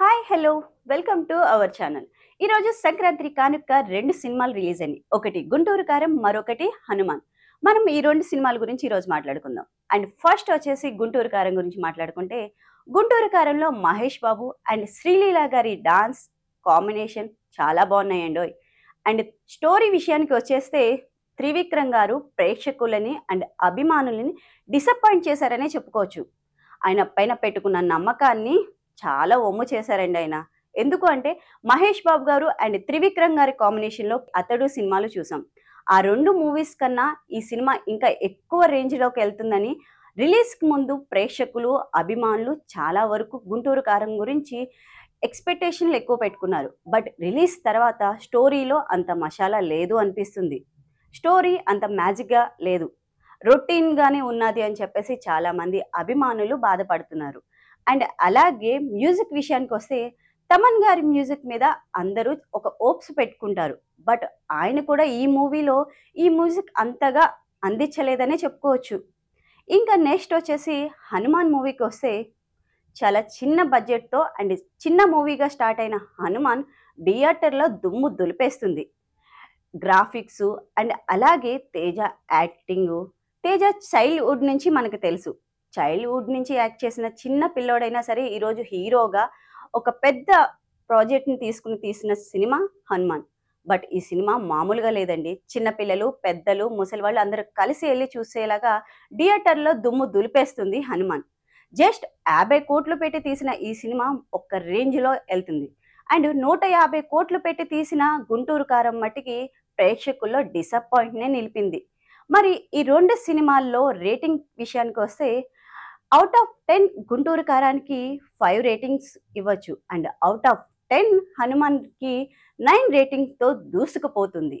hi hello welcome to our channel ఈరోజు సంక్రాంతి కానుక రెండు సినిమాలు రిలీజ్ అయినాయి ఒకటి గుంటూరు కారం మరొకటి హనుమాన్ మనం ఈ రెండు సినిమాల గురించి ఈరోజు మాట్లాడుకుందాం అండ్ ఫస్ట్ వచ్చేసి గుంటూరు కారం గురించి మాట్లాడుకుంటే గుంటూరు కారంలో మహేష్ బాబు అండ్ శ్రీలీల గారి డాన్స్ కాంబినేషన్ చాలా బాగున్నాయండి అండ్ స్టోరీ విషయానికి వచ్చేస్తే త్రివిక్రమ్ గారు ప్రేక్షకులని అండ్ అభిమానులని డిసప్పాయింట్ చేశారనే చెప్పుకోవచ్చు ఆయన పైన పెట్టుకున్న నమ్మకాన్ని చాలా ఒమ్ము చేశారండి ఆయన ఎందుకు అంటే మహేష్ బాబు గారు అండ్ త్రివిక్రమ్ గారి కాంబినేషన్లో అతడు సినిమాలు చూసాం ఆ రెండు మూవీస్ కన్నా ఈ సినిమా ఇంకా ఎక్కువ రేంజ్లోకి వెళ్తుందని రిలీజ్కి ముందు ప్రేక్షకులు అభిమానులు చాలా వరకు గుంటూరు కారం గురించి ఎక్స్పెక్టేషన్లు ఎక్కువ పెట్టుకున్నారు బట్ రిలీజ్ తర్వాత స్టోరీలో అంత మసాలా లేదు అనిపిస్తుంది స్టోరీ అంత మ్యాజిక్గా లేదు రొటీన్గానే ఉన్నది అని చెప్పేసి చాలామంది అభిమానులు బాధపడుతున్నారు అండ్ అలాగే మ్యూజిక్ విషయానికి వస్తే తమన్ గారి మ్యూజిక్ మీద అందరూ ఒక ఓప్స్ పెట్టుకుంటారు బట్ ఆయన కూడా ఈ మూవీలో ఈ మ్యూజిక్ అంతగా అందించలేదనే చెప్పుకోవచ్చు ఇంకా నెక్స్ట్ వచ్చేసి హనుమాన్ మూవీకి వస్తే చాలా చిన్న బడ్జెట్తో అండ్ చిన్న మూవీగా స్టార్ట్ అయిన హనుమాన్ థియేటర్లో దుమ్ము దులిపేస్తుంది గ్రాఫిక్స్ అండ్ అలాగే తేజ యాక్టింగు తేజ చైల్డ్హుడ్ నుంచి మనకు తెలుసు చైల్డ్హుడ్ నుంచి యాక్ట్ చేసిన చిన్న పిల్లోడైనా సరే ఈరోజు హీరోగా ఒక పెద్ద ప్రాజెక్ట్ని తీసుకుని తీసిన సినిమా హనుమాన్ బట్ ఈ సినిమా మామూలుగా లేదండి చిన్నపిల్లలు పెద్దలు ముసలి వాళ్ళు అందరూ కలిసి వెళ్ళి చూసేలాగా థియేటర్లో దుమ్ము దులిపేస్తుంది హనుమాన్ జస్ట్ యాభై కోట్లు పెట్టి తీసిన ఈ సినిమా ఒక్క రేంజ్లో వెళ్తుంది అండ్ నూట యాభై కోట్లు పెట్టి తీసిన గుంటూరు కారం మట్టికి ప్రేక్షకుల్లో డిసప్పాయింట్నే నిలిపింది మరి ఈ రెండు సినిమాల్లో రేటింగ్ విషయానికి వస్తే అవుట్ ఆఫ్ టెన్ గుంటూరు కారానికి ఫైవ్ రేటింగ్స్ ఇవ్వచ్చు అండ్ అవుట్ ఆఫ్ టెన్ హనుమాన్కి నైన్ రేటింగ్తో దూసుకుపోతుంది